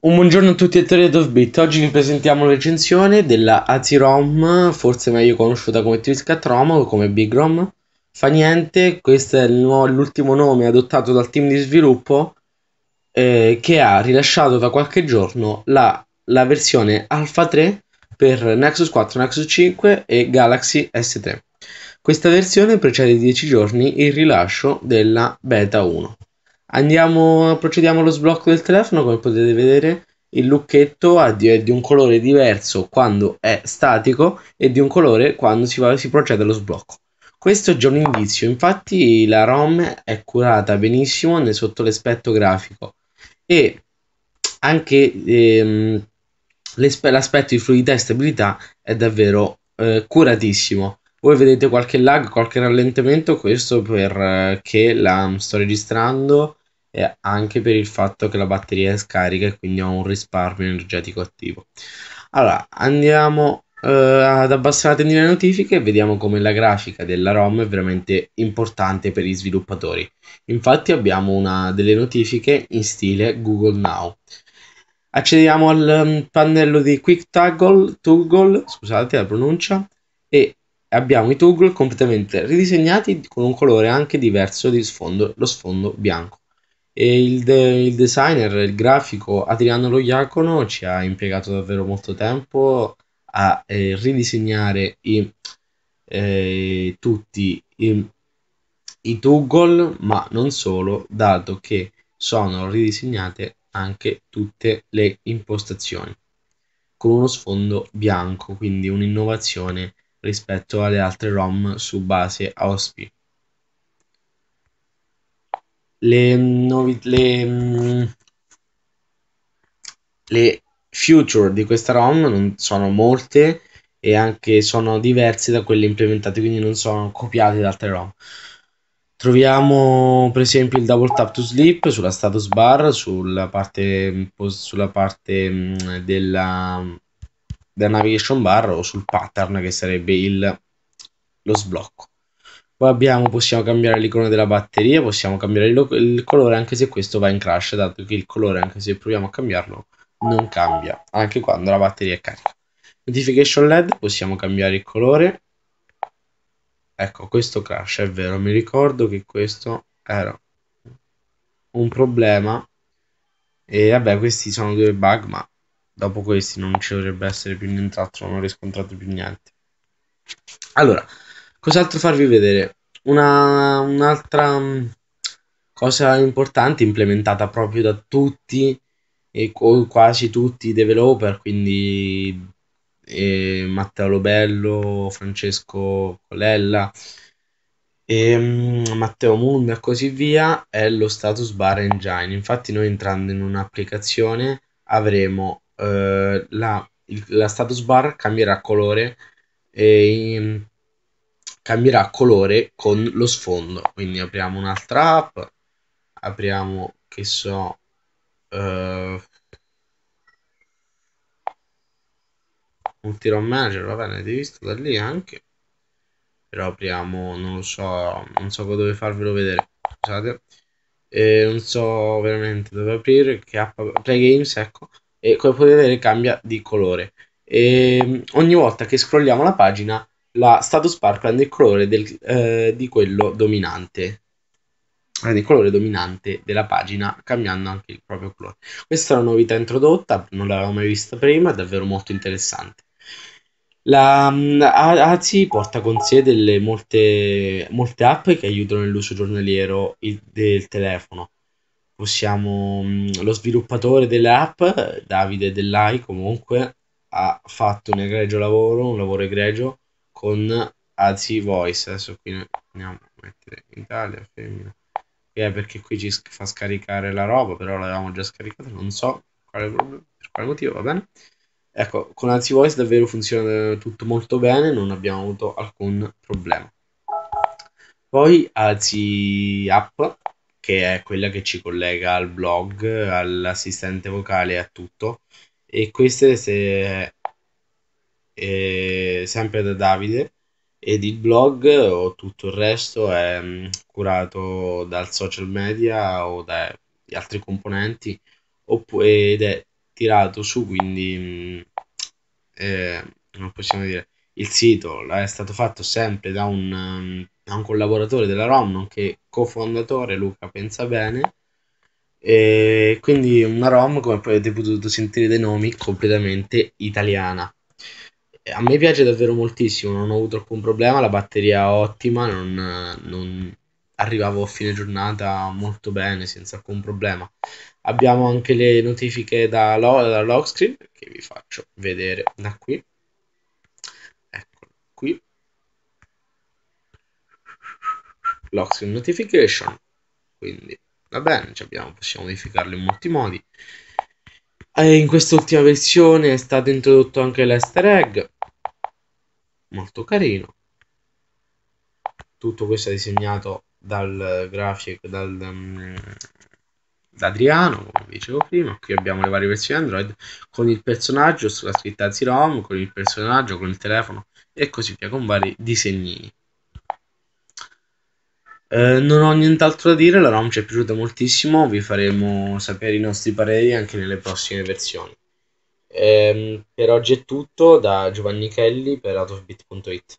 Un buongiorno a tutti e Teoria of Beat. Oggi vi presentiamo la recensione della Azirom, forse meglio conosciuta come Twitcat-ROM o come BigROM. Fa niente, questo è nuovo, l'ultimo nome adottato dal team di sviluppo eh, che ha rilasciato da qualche giorno la, la versione Alpha 3 per Nexus 4, Nexus 5 e Galaxy S3. Questa versione precede di 10 giorni il rilascio della Beta 1. Andiamo, procediamo allo sblocco del telefono, come potete vedere il lucchetto è di un colore diverso quando è statico e di un colore quando si, va, si procede allo sblocco. Questo è già un indizio, infatti la ROM è curata benissimo sotto l'aspetto grafico e anche ehm, l'aspetto di fluidità e stabilità è davvero eh, curatissimo. Voi vedete qualche lag, qualche rallentamento, questo perché eh, la sto registrando anche per il fatto che la batteria è scarica e quindi ha un risparmio energetico attivo. Allora, andiamo eh, ad abbassare la tendina notifiche e vediamo come la grafica della ROM è veramente importante per gli sviluppatori. Infatti abbiamo una delle notifiche in stile Google Now. Accediamo al um, pannello di Quick Toggle, toggle scusate la pronuncia, e abbiamo i toggle completamente ridisegnati con un colore anche diverso di sfondo, lo sfondo bianco. E il, de- il designer, il grafico Adriano Loiacono ci ha impiegato davvero molto tempo a eh, ridisegnare i, eh, tutti i, i toggle, ma non solo, dato che sono ridisegnate anche tutte le impostazioni con uno sfondo bianco, quindi un'innovazione rispetto alle altre ROM su base AOSPI le, novi, le, mm, le future di questa ROM non sono molte e anche sono diverse da quelle implementate, quindi non sono copiate da altre ROM. Troviamo per esempio il double tap to sleep sulla status bar, sulla parte, mm, sulla parte mm, della, della navigation bar o sul pattern che sarebbe il, lo sblocco. Poi abbiamo, possiamo cambiare l'icona della batteria, possiamo cambiare il, il, colore anche se questo va in crash, dato che il colore, anche se proviamo a cambiarlo, non cambia, anche quando la batteria è carica. Notification LED, possiamo cambiare il colore. Ecco, questo crash, è vero, mi ricordo che questo era un problema. E vabbè, questi sono due bug, ma dopo questi non ci dovrebbe essere più nient'altro, non ho riscontrato più niente. Allora, Cos'altro farvi vedere? Una, un'altra mm, cosa importante implementata proprio da tutti e quasi tutti i developer, quindi eh, Matteo Lobello, Francesco Colella, e, mm, Matteo Munda e così via, è lo status bar engine. Infatti noi entrando in un'applicazione avremo eh, la, il, la status bar cambierà colore e in, mm, cambierà colore con lo sfondo. Quindi apriamo un'altra app, apriamo che so... Uh, eh, Multiron Manager, va bene, avete visto da lì anche. Però apriamo, non lo so, non so dove farvelo vedere, scusate. Eh, non so veramente dove aprire, che app, Play Games, ecco. E come potete vedere cambia di colore. E ogni volta che scrolliamo la pagina la status parkland è il colore del, eh, di quello dominante il colore dominante della pagina cambiando anche il proprio colore. Questa è una novità introdotta, non l'avevo mai vista prima, è davvero molto interessante. La mm, ASI porta con sé delle molte, molte app che aiutano nell'uso giornaliero il, del telefono. Possiamo, mm, lo sviluppatore delle app, Davide Dell'AI, comunque ha fatto un egregio lavoro, un lavoro egregio con AZ Voice. Adesso qui andiamo a mettere Italia femmina. Che eh, è perché qui ci fa scaricare la roba, però l'avevamo già scaricata, non so quale, per quale motivo, va bene. Ecco, con AZ Voice davvero funziona tutto molto bene, non abbiamo avuto alcun problema. Poi AZ App, che è quella che ci collega al blog, all'assistente vocale a tutto. E queste se e, sempre da Davide ed il blog o tutto il resto è mm, curato dal social media o da altri componenti ed è tirato su quindi mm, eh, non possiamo dire il sito è stato fatto sempre da un, mm, da un collaboratore della ROM nonché cofondatore Luca Pensabene e quindi una ROM come avete potuto sentire dei nomi completamente italiana a me piace davvero moltissimo, non ho avuto alcun problema, la batteria ottima, non, non arrivavo a fine giornata molto bene, senza alcun problema. Abbiamo anche le notifiche da, lo, da log screen che vi faccio vedere da qui. Eccolo qui. Log screen notification. Quindi va bene, abbiamo, possiamo modificarlo in molti modi. E in quest'ultima versione è stato introdotto anche l'easter egg molto carino tutto questo è disegnato dal graphic dal, um, mm, da Adriano come dicevo prima qui abbiamo le varie versioni Android con il personaggio sulla scritta Zirom con il personaggio con il telefono e così via con vari disegnini eh, non ho nient'altro da dire, la ROM ci è piaciuta moltissimo, vi faremo sapere i nostri pareri anche nelle prossime versioni. Ehm, per oggi è tutto da Giovanni Kelly per outofbeat.it.